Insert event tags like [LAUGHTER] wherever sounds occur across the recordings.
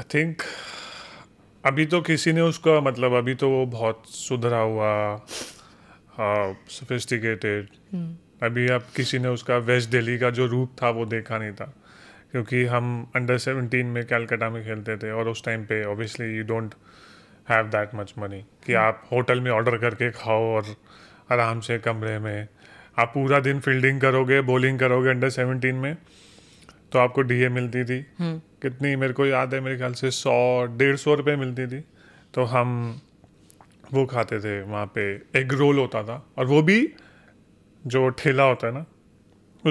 I think अभी तो किसी ने उसका मतलब अभी तो वो बहुत सुधरा हुआ सोफिस्टिकेटेड हम्म। hmm. अभी अब किसी ने उसका वेस्ट दिल्ली का जो रूप था वो देखा नहीं था क्योंकि हम अंडर सेवेंटीन में कैलकाटा में खेलते थे और उस टाइम पे obviously you don't have that much money कि हम्म। आप होटल में ऑर्डर करके खाओ और आराम से कमरे में आप पूरा दिन फील्डिंग करोगे बॉलिंग करोगे अंडर सेवनटीन में तो आपको डीए मिलती थी हम्म। कितनी मेरे को याद है मेरे ख्याल से सौ डेढ़ सौ रुपये मिलती थी तो हम वो खाते थे वहाँ पे एग रोल होता था और वो भी जो ठेला होता है ना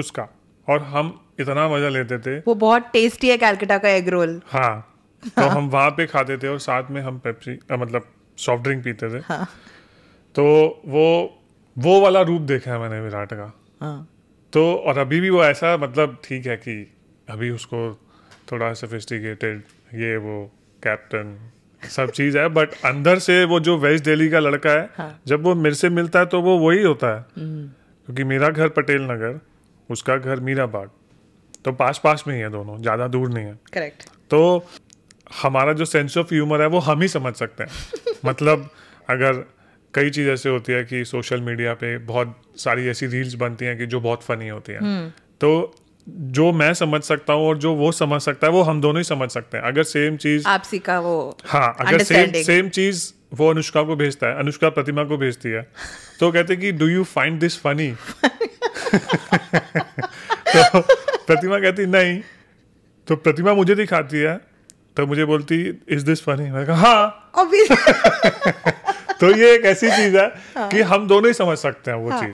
उसका और हम इतना मजा लेते थे वो बहुत टेस्टी है कैलकटा का एग रोल हाँ तो हाँ। हम वहाँ पे खाते थे और साथ में हम पेप्सी मतलब सॉफ्ट ड्रिंक पीते थे हाँ। तो वो वो वाला रूप देखा है मैंने विराट का हाँ। तो और अभी भी वो ऐसा मतलब ठीक है कि अभी उसको थोड़ा सफिस्टिकेटेड ये वो कैप्टन सब चीज है बट अंदर से वो जो वेस्ट दिल्ली का लड़का है हाँ. जब वो मेरे से मिलता है तो वो वही होता है हम्म। क्योंकि मेरा घर पटेल नगर उसका घर मीराबाग तो पास पास में ही है दोनों ज़्यादा दूर नहीं है करेक्ट तो हमारा जो सेंस ऑफ ह्यूमर है वो हम ही समझ सकते हैं [LAUGHS] मतलब अगर कई चीज़ ऐसे होती है कि सोशल मीडिया पे बहुत सारी ऐसी रील्स बनती हैं कि जो बहुत फनी होती हैं हम्म। तो जो मैं समझ सकता हूँ और जो वो समझ सकता है वो हम दोनों ही समझ सकते हैं अगर सेम चीज आपसी का वो हाँ अगर सेम सेम चीज वो अनुष्का को भेजता है अनुष्का प्रतिमा को भेजती है तो कहते हैं कि do you find this funny तो प्रतिमा कहती नहीं तो प्रतिमा मुझे दिखाती है तो मुझे बोलती इज दिस फनी मैं कहा हाँ [LAUGHS] तो ये एक ऐसी चीज है हाँ. कि हम दोनों ही समझ सकते हैं वो हाँ. चीज